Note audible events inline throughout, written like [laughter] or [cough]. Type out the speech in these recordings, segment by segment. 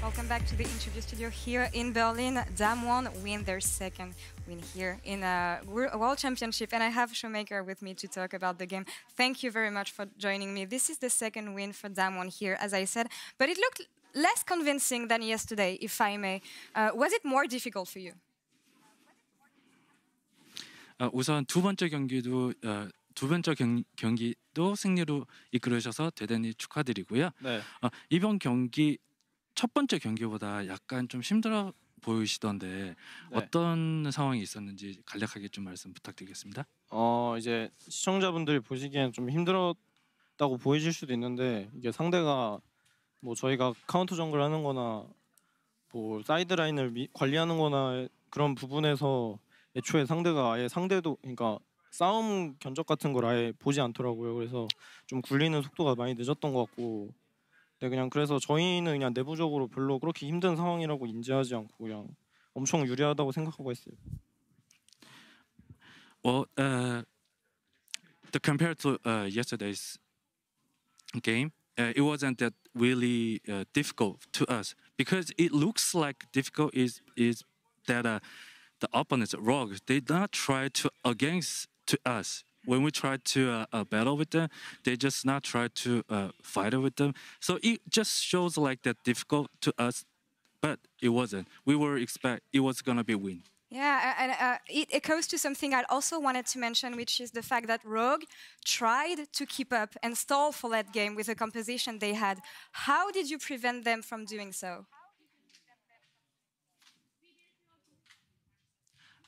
Welcome back to the interview studio here in Berlin. Damwon win their second win here in a World Championship. And I have Shoemaker with me to talk about the game. Thank you very much for joining me. This is the second win for Damwon here, as I said. But it looked less convincing than yesterday, if I may. Uh, was it more difficult for you? Uh, 우선 두 번째 경기도 uh, 두 번째 경, 경기도 승리로 이끌으셔서 대단히 축하드리고요. 네. 어, 이번 경기 첫 번째 경기보다 약간 좀 힘들어 보이시던데 네. 어떤 상황이 있었는지 간략하게 좀 말씀 부탁드리겠습니다. 어 이제 시청자분들이 보시기엔 좀 힘들었다고 보이실 수도 있는데 이게 상대가 뭐 저희가 카운터 정글 하는거나 뭐 사이드 라인을 미, 관리하는거나 그런 부분에서 애초에 상대가 아예 상대도 그러니까 싸움 견적 같은 걸 아예 보지 않더라고요. 그래서 좀 굴리는 속도가 많이 늦었던 것 같고 네, 그냥 그래서 저희는 그냥 내부적으로 별로 그렇게 힘든 상황이라고 인지하지 않고 그냥 엄청 유리하다고 생각하고 있어요. Well, uh, the compared to uh, yesterday's game, uh, it wasn't that really uh, difficult to us because it looks like difficult is is that uh, the opponents, Rogue, they not try to against to us. when we try to uh, uh, battle with them, they just not try to uh, fight with them. So it just shows like that difficult to us, but it wasn't. We were expect it was gonna be win. Yeah, and uh, it echoes to something I also wanted to mention, which is the fact that Rogue tried to keep up and stall for that game with the composition they had. How did you prevent them from doing so?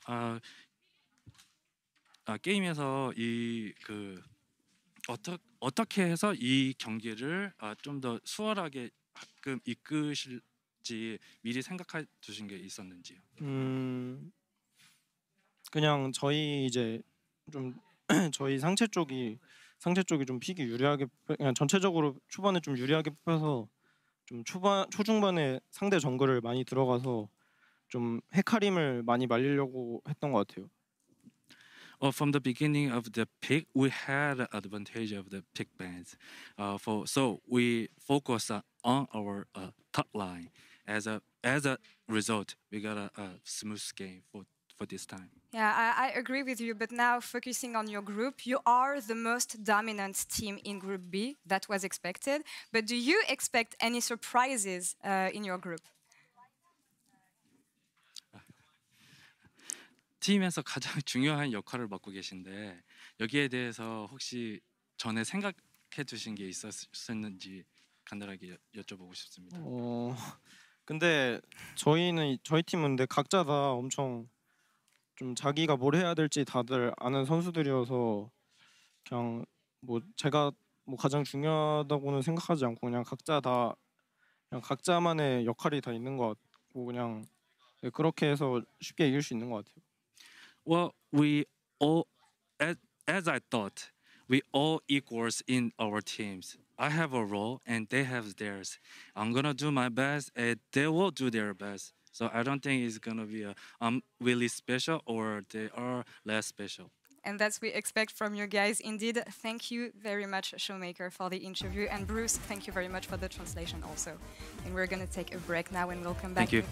Uh, 아, 게임에서 이그 어떠, 어떻게 해서 이 경기를 아, 좀더 수월하게 가끔 이끄실지 미리 생각해 두신 게 있었는지요? 음 그냥 저희 이제 좀 [clears throat] 저희 상체 쪽이 상체 쪽이 좀 픽이 유리하게 그냥 전체적으로 초반에 좀 유리하게 뽑혀서 좀 초반 초중반에 상대 정글을 많이 들어가서 좀 헤카림을 많이 말리려고 했던 것 같아요. Well, uh, from the beginning of the pick, we had advantage of the pick bands. Uh, for so we focus on our uh, top line. As a as a result, we got a, a smooth game for for this time. Yeah, I, I, agree with you. But now focusing on your group, you are the most dominant team in Group B. That was expected. But do you expect any surprises uh, in your group? 팀에서 [laughs] 가장 중요한 역할을 맡고 계신데 여기에 대해서 혹시 전에 생각해 두신 게 있었는지 간단하게 여쭤보고 싶습니다. 어, 근데 저희는 저희 팀은 근데 각자 다 엄청 좀 자기가 뭘 해야 될지 다들 아는 선수들이어서 그냥 뭐 제가 뭐 가장 중요하다고는 생각하지 않고 그냥 각자 다 그냥 각자만의 역할이 다 있는 것 같고 그냥 네, 그렇게 해서 쉽게 이길 수 있는 것 같아요. Well, we all, as, as I thought, we all equals in our teams. I have a role and they have theirs. I'm gonna do my best and they will do their best. So I don't think it's gonna be a I'm um, really special or they are less special. And that's we expect from you guys. Indeed, thank you very much, Showmaker, for the interview. And Bruce, thank you very much for the translation also. And we're gonna take a break now and we'll come back. Thank you.